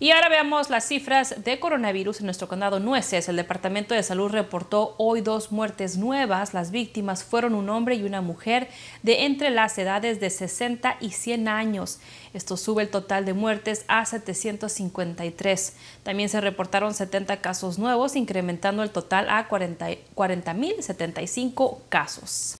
Y ahora veamos las cifras de coronavirus en nuestro condado Nueces. El Departamento de Salud reportó hoy dos muertes nuevas. Las víctimas fueron un hombre y una mujer de entre las edades de 60 y 100 años. Esto sube el total de muertes a 753. También se reportaron 70 casos nuevos, incrementando el total a 40.075 casos.